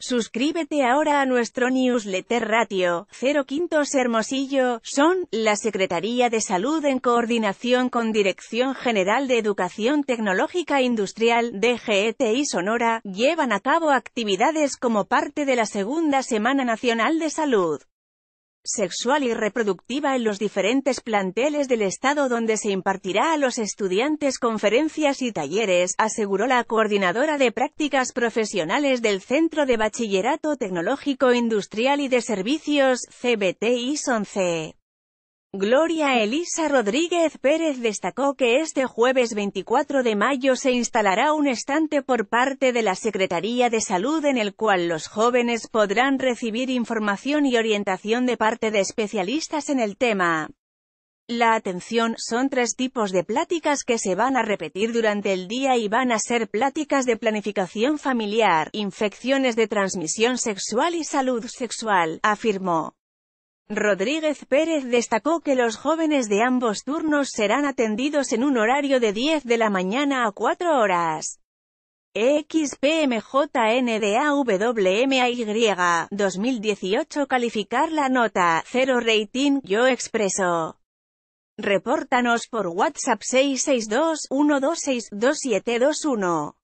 Suscríbete ahora a nuestro newsletter Ratio, Cero Quintos Hermosillo, son, la Secretaría de Salud en coordinación con Dirección General de Educación Tecnológica e Industrial, (DGETI) y Sonora, llevan a cabo actividades como parte de la Segunda Semana Nacional de Salud sexual y reproductiva en los diferentes planteles del Estado donde se impartirá a los estudiantes conferencias y talleres, aseguró la coordinadora de prácticas profesionales del Centro de Bachillerato Tecnológico Industrial y de Servicios, CBTI-11. Gloria Elisa Rodríguez Pérez destacó que este jueves 24 de mayo se instalará un estante por parte de la Secretaría de Salud en el cual los jóvenes podrán recibir información y orientación de parte de especialistas en el tema. La atención son tres tipos de pláticas que se van a repetir durante el día y van a ser pláticas de planificación familiar, infecciones de transmisión sexual y salud sexual, afirmó. Rodríguez Pérez destacó que los jóvenes de ambos turnos serán atendidos en un horario de 10 de la mañana a 4 horas. XPMJNDAWMAY 2018 Calificar la nota, 0 rating, yo expreso. Repórtanos por WhatsApp 662 126 2721